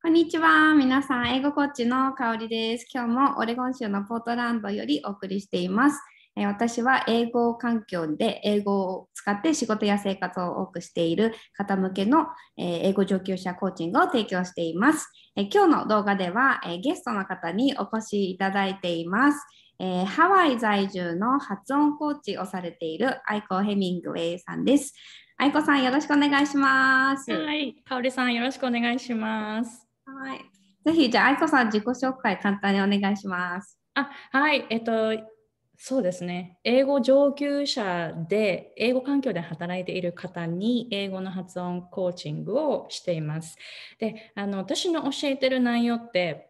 こんにちは。皆さん、英語コーチの香りです。今日もオレゴン州のポートランドよりお送りしています。え私は英語環境で英語を使って仕事や生活を多くしている方向けの、え英語上級者コーチングを提供しています。え今日の動画では、えゲストの方にお越しいただいています。えー、ハワイ在住の発音コーチをされているアイコー・ヘミングウェイさんです。愛子さんよろしくお願いします。はい、香さんよろしくお願いします。はい。ぜひじゃあ愛子さん自己紹介簡単にお願いします。あはい、えっとそうですね英語上級者で英語環境で働いている方に英語の発音コーチングをしています。であの私の教えてる内容って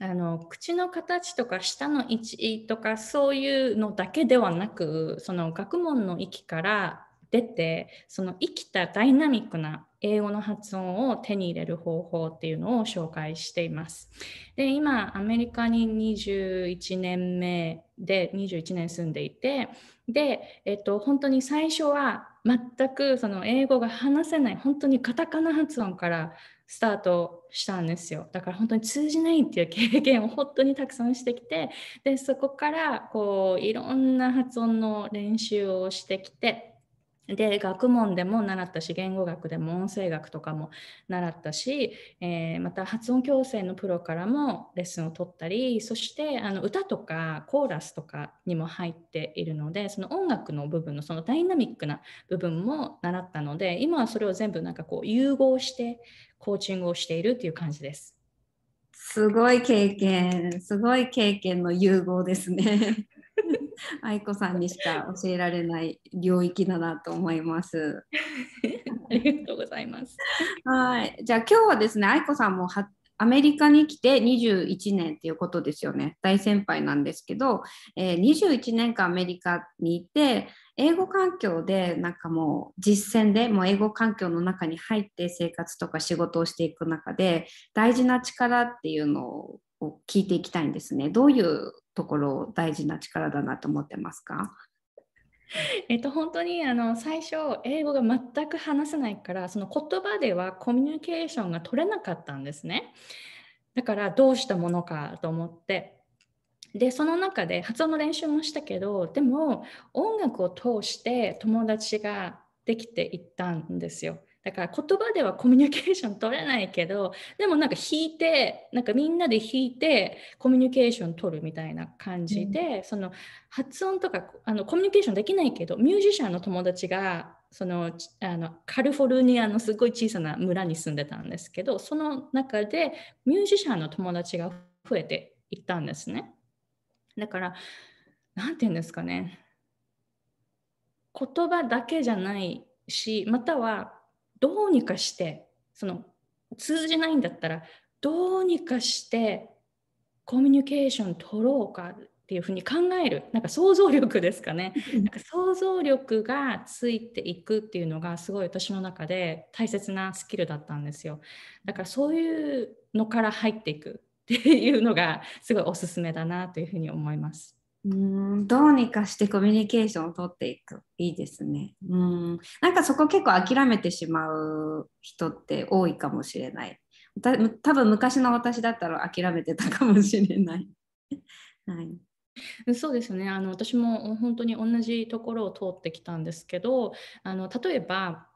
あの口の形とか舌の位置とかそういうのだけではなくその学問の域から出てその生きたダイナミックな英語の発音を手に入れる方法っていうのを紹介しています。で今アメリカに21年目で21年住んでいてで、えっと、本当に最初は全くその英語が話せない本当にカタカナ発音からスタートしたんですよだから本当に通じないっていう経験を本当にたくさんしてきてでそこからこういろんな発音の練習をしてきて。で学問でも習ったし言語学でも音声学とかも習ったし、えー、また発音矯正のプロからもレッスンを取ったりそしてあの歌とかコーラスとかにも入っているのでその音楽の部分のそのダイナミックな部分も習ったので今はそれを全部なんかこう融合してコーチングをしているっていう感じです。すごい経験、すごい経験の融合ですね。愛子さんにしか教えられない領域だなと思います。ありがとうございます。はい、じゃあ今日はですね、愛子さんもはアメリカに来て21年っていうことですよね。大先輩なんですけど、えー、21年間アメリカにいて、英語環境でなんかもう実践でもう英語環境の中に入って生活とか仕事をしていく中で大事な力っていうのをを聞いていきたいんですね。どういうところを大事な力だなと思ってますかえっと、本当にあの最初英語が全く話せないからその言葉ではコミュニケーションが取れなかったんですねだからどうしたものかと思ってでその中で発音の練習もしたけどでも音楽を通して友達ができていったんですよだから言葉ではコミュニケーション取れないけど でもなんか引いてなんかみんなで引いてコミュニケーション取るみたいな感じで、うん、その発音とかあのコミュニケーションできないけどミュージシャンの友達がそのあのカリフォルニアのすごい小さな村に住んでたんですけどその中でミュージシャンの友達が増えていったんですね。だから何て言うんですかね言葉だけじゃないしまたはどうにかしてその通じないんだったらどうにかしてコミュニケーション取ろうかっていうふうに考えるなんか想像力ですかねなんか想像力がついていくっていうのがすごい私の中で大切なスキルだったんですよだからそういうのから入っていくっていうのがすごいおすすめだなというふうに思います。うんどうにかしてコミュニケーションを取っていく。いいですね。うん。なんかそこ結構諦めてしまう人って多いかもしれない。た多分昔の私だったら諦めてたかもしれない。はい。そうですねあの私も本当に同じところを通ってきたんですけどあの例えば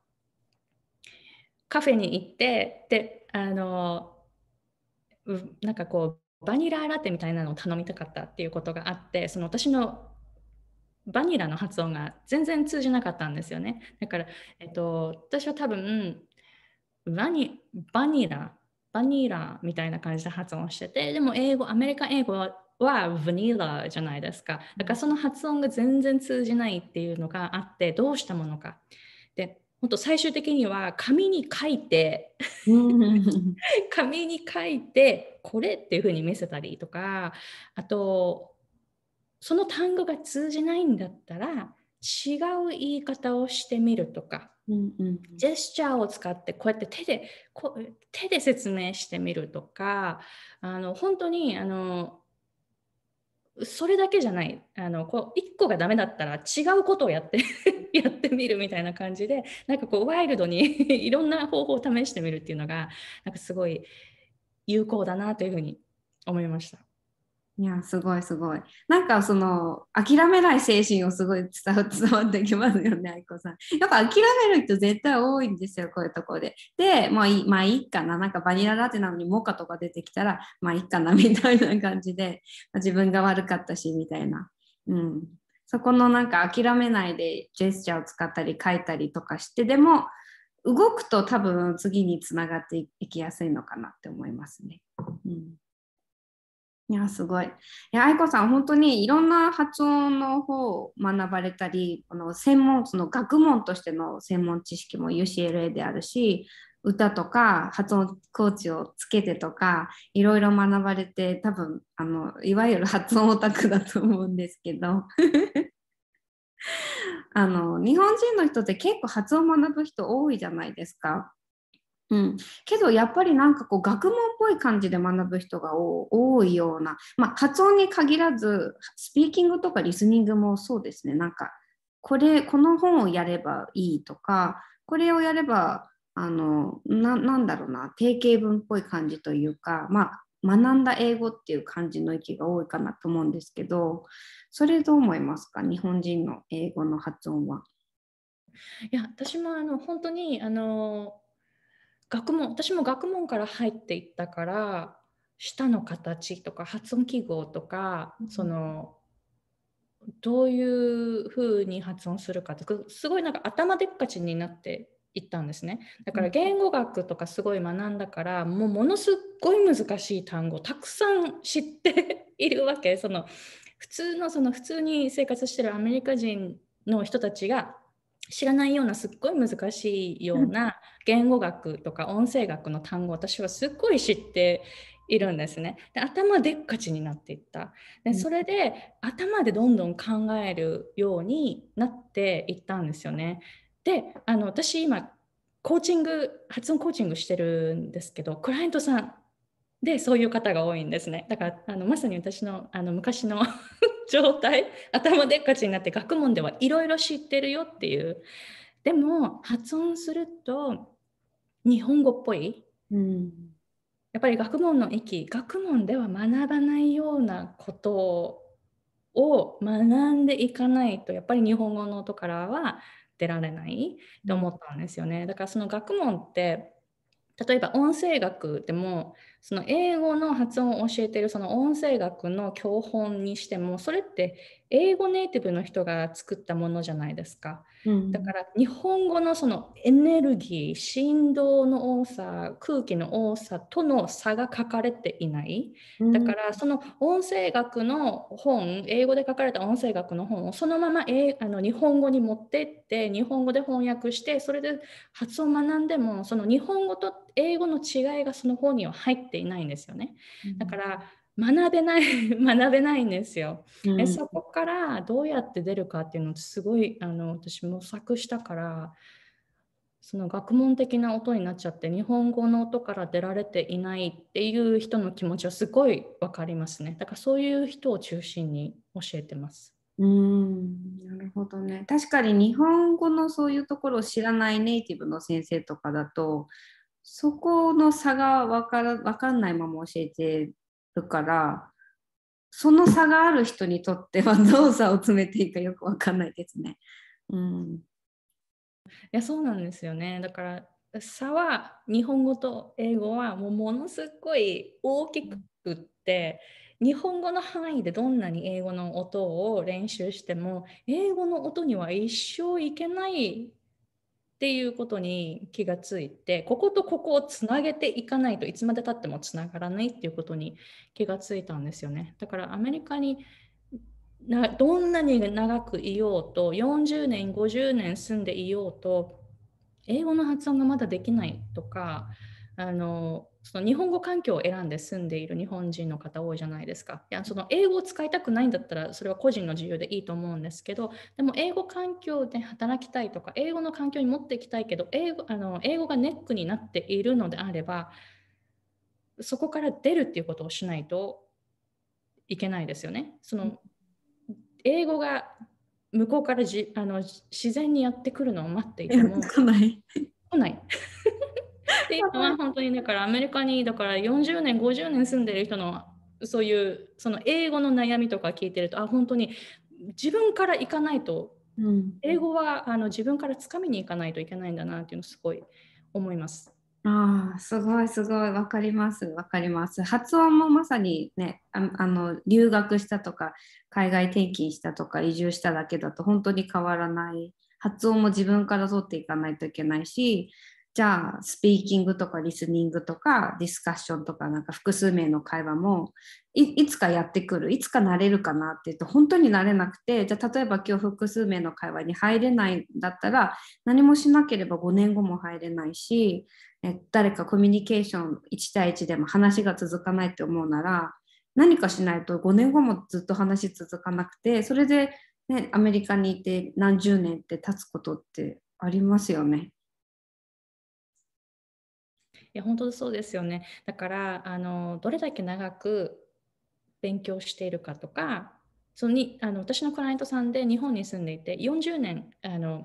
カフェに行ってであのなんかこうバニララテみたいなのを頼みたかったっていうことがあってその私のバニラの発音が全然通じなかったんですよねだから、えっと、私は多分バニバニラバニラみたいな感じで発音しててでも英語アメリカ英語はヴバニラじゃないですかだからその発音が全然通じないっていうのがあってどうしたものかで本当最終的には紙に書いて紙に書いてこれっていうふうに見せたりとかあとその単語が通じないんだったら違う言い方をしてみるとか、うんうん、ジェスチャーを使ってこうやって手でこ手で説明してみるとかあの本当にあのそれだけじゃないあのこう1個がダメだったら違うことをやって やってみるみたいな感じでなんかこうワイルドに いろんな方法を試してみるっていうのがなんかすごい有効だなというふうに思いました。いや、すごいすごい。なんかその、諦めない精神をすごい伝わってきますよね、愛子さん。やっぱ諦める人絶対多いんですよ、こういうとこで。で、まあいい、まあいいかな。なんかバニララテなのにモカとか出てきたら、まあいいかな、みたいな感じで、まあ、自分が悪かったし、みたいな。うん。そこのなんか諦めないでジェスチャーを使ったり書いたりとかして、でも、動くと多分次につながっていきやすいのかなって思いますね。うんいや、すごい。いや、愛子さん、本当にいろんな発音の方を学ばれたり、この専門、その学問としての専門知識も UCLA であるし、歌とか発音コーチをつけてとか、いろいろ学ばれて、多分、あの、いわゆる発音オタクだと思うんですけど。あの、日本人の人って結構発音学ぶ人多いじゃないですか。うん、けどやっぱりなんかこう学問っぽい感じで学ぶ人が多いような、まあ、発音に限らずスピーキングとかリスニングもそうですねなんかこれこの本をやればいいとかこれをやればあのなんだろうな定型文っぽい感じというか、まあ、学んだ英語っていう感じの域が多いかなと思うんですけどそれどう思いますか日本人の英語の発音は。いや私もあの本当にあの学問私も学問から入っていったから舌の形とか発音記号とか、うん、そのどういうふうに発音するかってすごいなんか頭でっかちになっていったんですねだから言語学とかすごい学んだから、うん、もうものすごい難しい単語たくさん知っているわけその普通のその普通に生活してるアメリカ人の人たちが知らないようなすっごい難しいような言語学とか音声学の単語私はすっごい知っているんですね。で頭でっかちになっていった。でそれで頭でどんどん考えるようになっていったんですよね。であの私今コーチング発音コーチングしてるんですけどクライアントさんでそういう方が多いんですねだからあのまさに私のあの昔の 状態頭でっかちになって学問ではいろいろ知ってるよっていうでも発音すると日本語っぽい、うん、やっぱり学問の域学問では学ばないようなことを学んでいかないとやっぱり日本語の音からは出られないと思ったんですよね、だからその学問って例えば音声学でもその英語の発音を教えてるその音声学の教本にしてもそれって英語ネイティブの人が作ったものじゃないですか。うん、だから日本語のそのエネルギー振動の多さ空気の多さとの差が書かれていない、だからその音声学の本英語で書かれた音声学の本をそのままえあの日本語に持ってって日本語で翻訳してそれで発音学んでもその日本語と英語の違いがその本には入っていないんですよね。だから学べない 学べないんですよ、うん、そこからどうやって出るかっていうのってすごいあの私模索したからその学問的な音になっちゃって日本語の音から出られていないっていう人の気持ちはすごい分かりますねだからそういう人を中心に教えてます。うんなるほどね確かに日本語のそういうところを知らないネイティブの先生とかだとそこの差が分から分かんないまま教えてるからその差がある人にとってはどう差を詰めていいかよく分かんないですね。うん、いやそうなんですよねだから差は日本語と英語はもうものすごい大きくって。日本語の範囲でどんなに英語の音を練習しても英語の音には一生いけないっていうことに気がついてこことここをつなげていかないといつまでたってもつながらないっていうことに気がついたんですよねだからアメリカにどんなに長くいようと40年50年住んでいようと英語の発音がまだできないとかあのその日本語環境を選んで住んでいる日本人の方多いじゃないですか。いやその英語を使いたくないんだったらそれは個人の自由でいいと思うんですけどでも英語環境で働きたいとか英語の環境に持っていきたいけど英語あの英語がネックになっているのであればそこから出るっていうことをしないといけないですよね。その英語が向こうからじあの自然にやってくるのを待っていても来ない。来ないていうのは本当にだからアメリカにだから40年50年住んでる人のそういうその英語の悩みとか聞いてるとあ本当に自分から行かないと、うん、英語はあの自分からつかみに行かないといけないんだなっていうのすごい思います。ああすごいすごい分かります分かります発音もまさにねあの留学したとか海外転勤したとか移住しただけだと本当に変わらない発音も自分から取っていかないといけないしじゃあスピーキングとかリスニングとかディスカッションとかなんか複数名の会話もいつかやってくるいつかなれるかなって言うと本当になれなくてじゃあ例えば今日複数名の会話に入れないんだったら何もしなければ5年後も入れないしえ誰かコミュニケーション1対1でも話が続かないって思うなら何かしないと5年後もずっと話続かなくてそれで、ね、アメリカにいて何十年って経つことってありますよね。や本当そうですよねだからあのどれだけ長く勉強しているかとかそのにあの私のクライアントさんで日本に住んでいて40年あの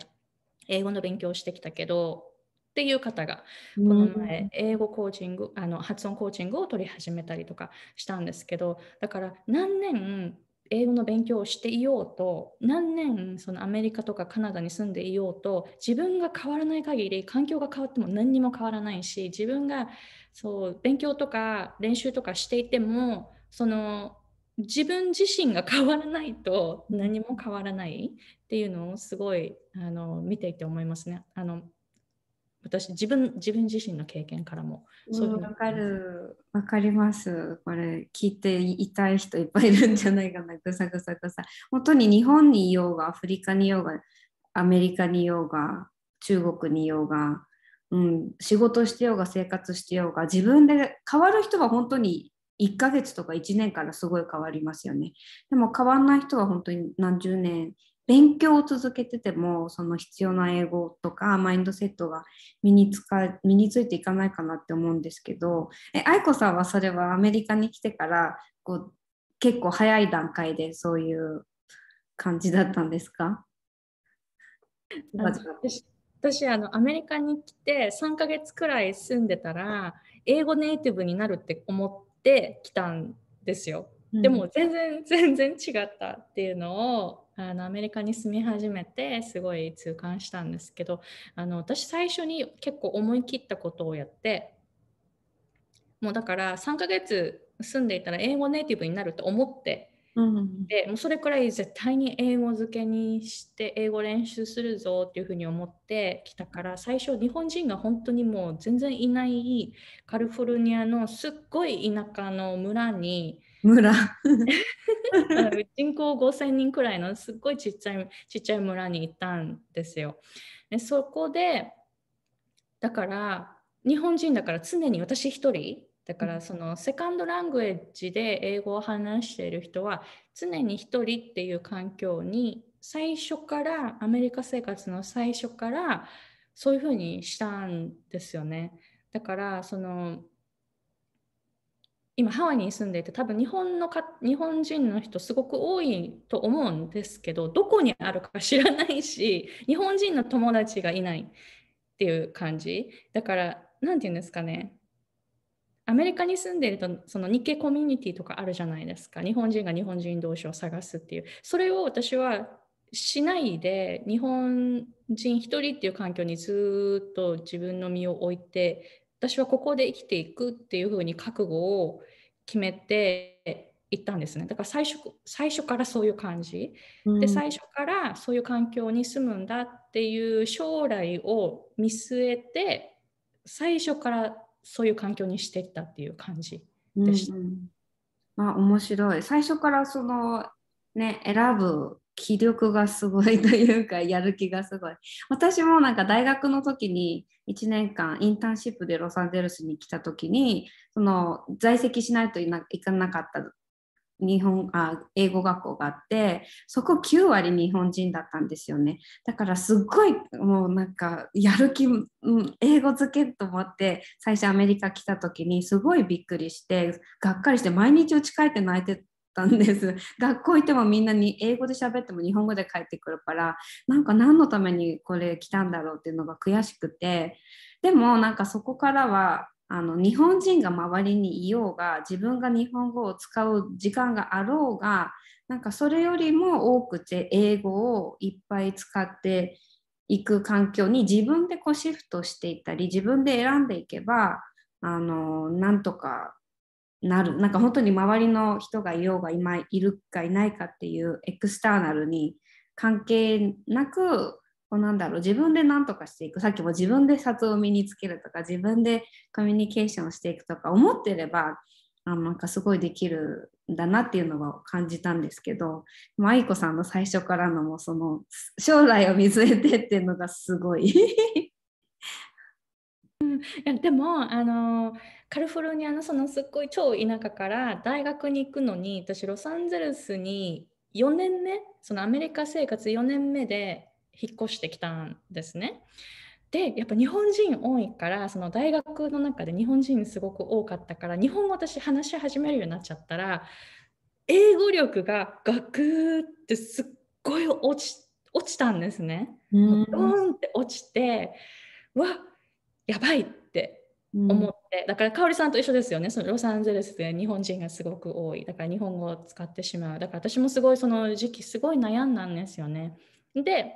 英語の勉強をしてきたけどっていう方がこの前英語コーチングあの発音コーチングを取り始めたりとかしたんですけどだから何年英語の勉強をしていようと何年そのアメリカとかカナダに住んでいようと自分が変わらない限り環境が変わっても何にも変わらないし自分がそう勉強とか練習とかしていてもその自分自身が変わらないと何も変わらないっていうのをすごいあの見ていて思いますね。あの私自分自分自身の経験からもそううわ、うかるわかりますこれ聞いて痛い人いっぱいいるんじゃないかなぐさぐさぐさ本当に日本にいようがアフリカにいようがアメリカにいようが中国にいようが、うん、仕事してようが生活してようが自分で変わる人は本当に1ヶ月とか1年からすごい変わりますよねでも変わんない人は本当に何十年勉強を続けててもその必要な英語とかマインドセットが身につか身についていかないかなって思うんですけどえ愛子さんはそれはアメリカに来てからこう結構早い段階でそういう感じだったんですか私あのアメリカに来て3ヶ月くらい住んでたら英語ネイティブになるって思って来たんですよ。でも全然、うん、全然違ったっていうのをあのアメリカに住み始めてすごい痛感したんですけどあの私最初に結構思い切ったことをやってもうだから3ヶ月住んでいたら英語ネイティブになると思ってでもうそれくらい絶対に英語漬けにして英語練習するぞっていうふうに思ってきたから最初日本人が本当にもう全然いないカリフォルニアのすっごい田舎の村に村人口5,000人くらいのすっごいちっちゃいちっちゃい村に行ったんですよ。でそこでだから日本人だから常に私一人だからそのセカンドラングエッジで英語を話している人は常に一人っていう環境に最初からアメリカ生活の最初からそういうふうにしたんですよね。だからその今ハワイに住んでいて多分日本のか日本人の人すごく多いと思うんですけどどこにあるか知らないし日本人の友達がいないっていう感じだから何て言うんですかねアメリカに住んでるとその日系コミュニティとかあるじゃないですか日本人が日本人同士を探すっていうそれを私はしないで日本人一人っていう環境にずっと自分の身を置いて私はここで生きていくっていうふうに覚悟を決めていったんですねだから最初最初からそういう感じ、うん、で最初からそういう環境に住むんだっていう将来を見据えて最初からそういう環境にしていったっていう感じでした。うんうん、まあ、面白い最初からそのね選ぶ気力がすごいというかやる気がすごい私もなんか大学の時に1年間インターンシップでロサンゼルスに来た時にその在籍しないといかなかった日本あ英語学校があってそこ9割日本人だったんですよねだからすっごいもうなんかやる気、うん、英語漬けと思って最初アメリカ来た時にすごいびっくりしてがっかりして毎日打ち返って泣いてたんです。学校行ってもみんなに英語で喋っても日本語で帰ってくるからなんか何のためにこれ来たんだろうっていうのが悔しくてでもなんかそこからはあの日本人が周りにいようが自分が日本語を使う時間があろうがなんかそれよりも多くて英語をいっぱい使っていく環境に自分でこうシフトしていったり自分で選んでいけばあのなんとかなるなんか本当に周りの人がいようが今いるかいないかっていうエクスターナルに関係なくこうなんだろう自分で何とかしていくさっきも自分で札を身につけるとか自分でコミュニケーションしていくとか思ってればあなんかすごいできるんだなっていうのは感じたんですけど愛子さんの最初からのもその将来を見据えてっていうのがすごい うんいやでもあのカリフォルニアのそのすっごい超田舎から大学に行くのに私ロサンゼルスに4年目そのアメリカ生活4年目で引っ越してきたんですね。でやっぱ日本人多いからその大学の中で日本人すごく多かったから日本語私話し始めるようになっちゃったら英語力がガクってすっごい落ち落ちたんですね。うん、ドーンって落ちてわっやばいって思って、うん、だから香さんと一緒ですよねそのロサンゼルスで日本人がすごく多いだから日本語を使ってしまうだから私もすごいその時期すごい悩んだんですよねで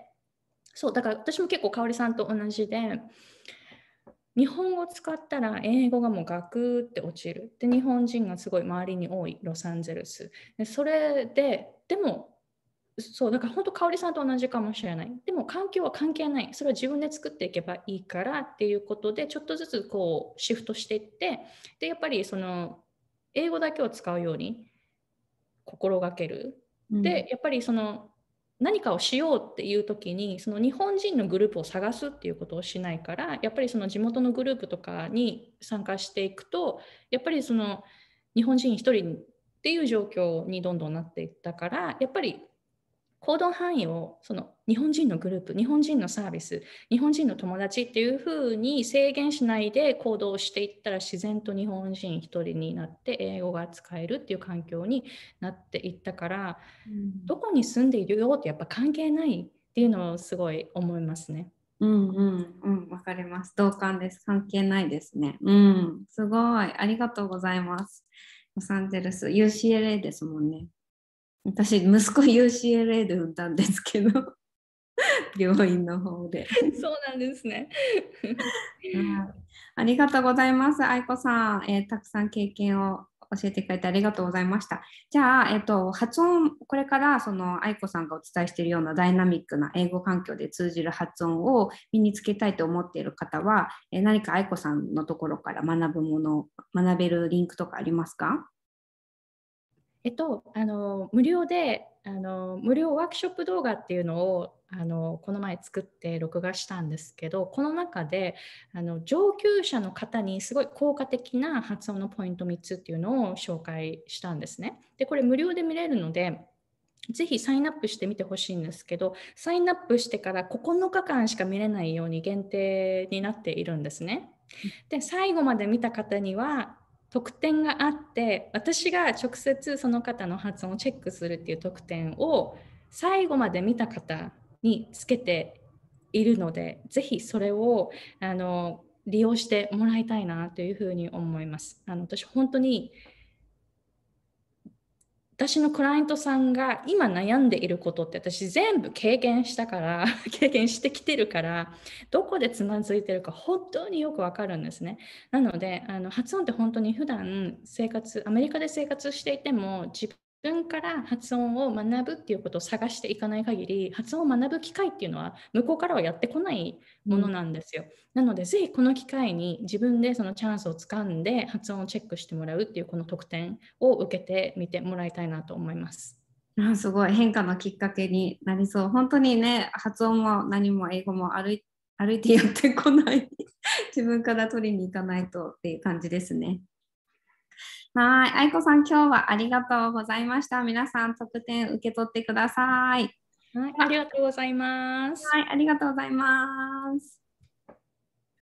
そうだから私も結構香りさんと同じで日本語を使ったら英語がもうガクって落ちるで日本人がすごい周りに多いロサンゼルスでそれででもそうだから本当香織さんと同じかもしれないでも環境は関係ないそれは自分で作っていけばいいからっていうことでちょっとずつこうシフトしていってでやっぱりその英語だけを使うように心がける、うん、でやっぱりその何かをしようっていう時にその日本人のグループを探すっていうことをしないからやっぱりその地元のグループとかに参加していくとやっぱりその日本人1人っていう状況にどんどんなっていったからやっぱり行動範囲をその日本人のグループ日本人のサービス日本人の友達っていうふうに制限しないで行動していったら自然と日本人1人になって英語が使えるっていう環境になっていったから、うん、どこに住んでいるよってやっぱ関係ないっていうのをすごい思いますね。うんうんうんわかります同感です関係ないですねうんすごいありがとうございますロサンゼルス UCLA ですもんね私息子 UCLA で産んだんですけど 病院の方でそうなんですねうん、ありがとうございます愛子さん、えー、たくさん経験を教えてくれてありがとうございました。じゃあ、えっと、発音、これからその愛子さんがお伝えしているようなダイナミックな英語環境で通じる発音を身につけたいと思っている方は、え何か愛子さんのところから学ぶもの、学べるリンクとかありますかえっと、あの無料であの無料ワークショップ動画っていうのをあのこの前作って録画したんですけどこの中であの上級者の方にすごい効果的な発音のポイント3つっていうのを紹介したんですね。でこれ無料で見れるのでぜひサインアップしてみてほしいんですけどサインアップしてから9日間しか見れないように限定になっているんですね。で最後まで見た方には特典があって私が直接その方の発音をチェックするっていう特典を最後まで見た方につけているのでぜひそれをあの利用してもらいたいなというふうに思います。あの私本当に私のクライアントさんが今悩んでいることって私全部経験したから 経験してきてるからどこでつまずいてるか本当によくわかるんですねなのであの発音って本当に普段生活アメリカで生活していても自分から発音を学ぶっていうことを探していかない限り発音を学ぶ機会っていうのは向こうからはやってこないものなんですよ。うん、なのでぜひこの機会に自分でそのチャンスをつかんで発音をチェックしてもらうっていうこの特典を受けてみてもらいたいなと思います。あすごい変化のきっかけになりそう。本当にね発音も何も英語も歩い歩いてやってこない自分から取りに行かないとっていう感じですね。はい、愛子さん、今日はありがとうございました。皆さん、特典受け取ってください。はい、ありがとうございます。はい、ありがとうございます。